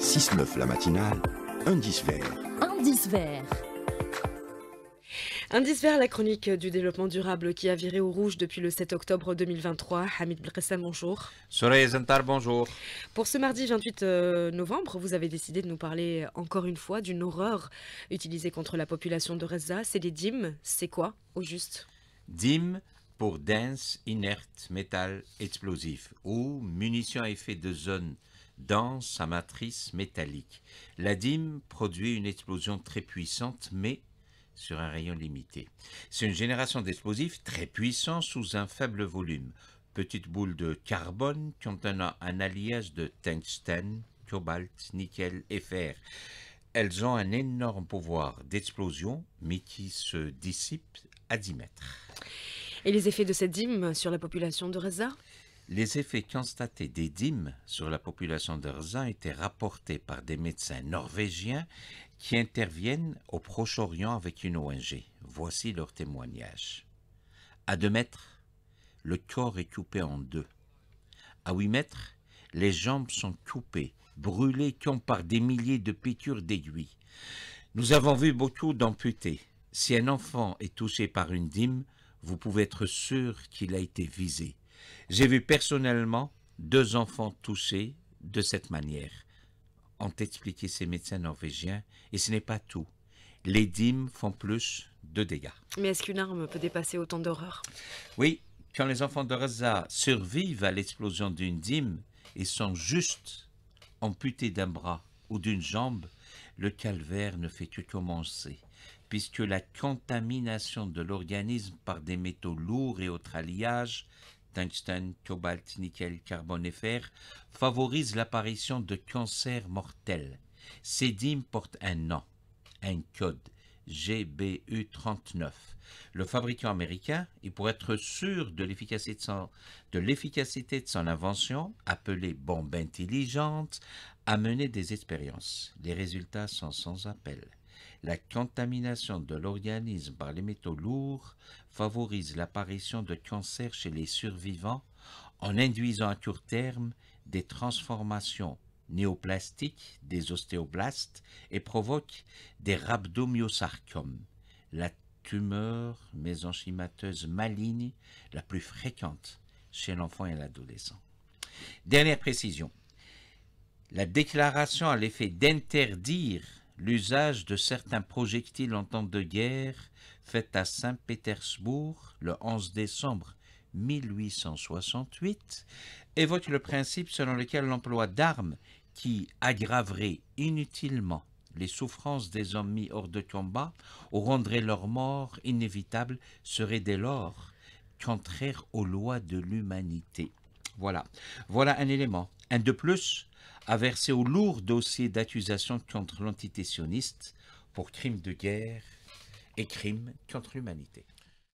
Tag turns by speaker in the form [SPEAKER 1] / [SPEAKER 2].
[SPEAKER 1] 6-9 la matinale, indice vert.
[SPEAKER 2] Indice vert. Indice vert, la chronique du développement durable qui a viré au rouge depuis le 7 octobre 2023. Hamid Bressan, bonjour.
[SPEAKER 1] Sorey Zentar, bonjour.
[SPEAKER 2] Pour ce mardi 28 euh, novembre, vous avez décidé de nous parler encore une fois d'une horreur utilisée contre la population de Reza. C'est des DIM. C'est quoi, au juste
[SPEAKER 1] DIM pour dense, inerte, métal explosif ou munitions à effet de zone dans sa matrice métallique. La dîme produit une explosion très puissante, mais sur un rayon limité. C'est une génération d'explosifs très puissants sous un faible volume. Petites boules de carbone contenant un alliage de tungstène, cobalt, nickel et fer. Elles ont un énorme pouvoir d'explosion, mais qui se dissipe à 10 mètres.
[SPEAKER 2] Et les effets de cette dîme sur la population de Reza
[SPEAKER 1] les effets constatés des dîmes sur la population d'Erzin étaient rapportés par des médecins norvégiens qui interviennent au Proche-Orient avec une ONG. Voici leur témoignage. À 2 mètres, le corps est coupé en deux. À 8 mètres, les jambes sont coupées, brûlées comme par des milliers de piqûres d'aiguilles. Nous avons vu beaucoup d'amputés. Si un enfant est touché par une dîme, vous pouvez être sûr qu'il a été visé. J'ai vu personnellement deux enfants touchés de cette manière, ont expliqué ces médecins norvégiens, et ce n'est pas tout. Les dîmes font plus de dégâts.
[SPEAKER 2] Mais est-ce qu'une arme peut dépasser autant d'horreurs
[SPEAKER 1] Oui, quand les enfants de Raza survivent à l'explosion d'une dîme et sont juste amputés d'un bras ou d'une jambe, le calvaire ne fait que commencer, puisque la contamination de l'organisme par des métaux lourds et autres alliages tungsten, cobalt, nickel, carbone et fer, favorisent l'apparition de cancers mortels. Ces dîmes portent un nom, un code, GBU39. Le fabricant américain, et pour être sûr de l'efficacité de, de son invention, appelée bombe intelligente, a mené des expériences. Les résultats sont sans appel. La contamination de l'organisme par les métaux lourds favorise l'apparition de cancers chez les survivants en induisant à court terme des transformations néoplastiques des ostéoblastes et provoque des rhabdomyosarcomes, la tumeur mésenchymateuse maligne la plus fréquente chez l'enfant et l'adolescent. Dernière précision, la déclaration a l'effet d'interdire l'usage de certains projectiles en temps de guerre fait à Saint-Pétersbourg le 11 décembre 1868 évoque le principe selon lequel l'emploi d'armes qui aggraverait inutilement les souffrances des hommes mis hors de combat ou rendrait leur mort inévitable serait dès lors contraire aux lois de l'humanité. Voilà. Voilà un élément. Un de plus, a versé au lourd dossier d'accusations contre l'entité sioniste pour crimes de guerre et crimes contre l'humanité.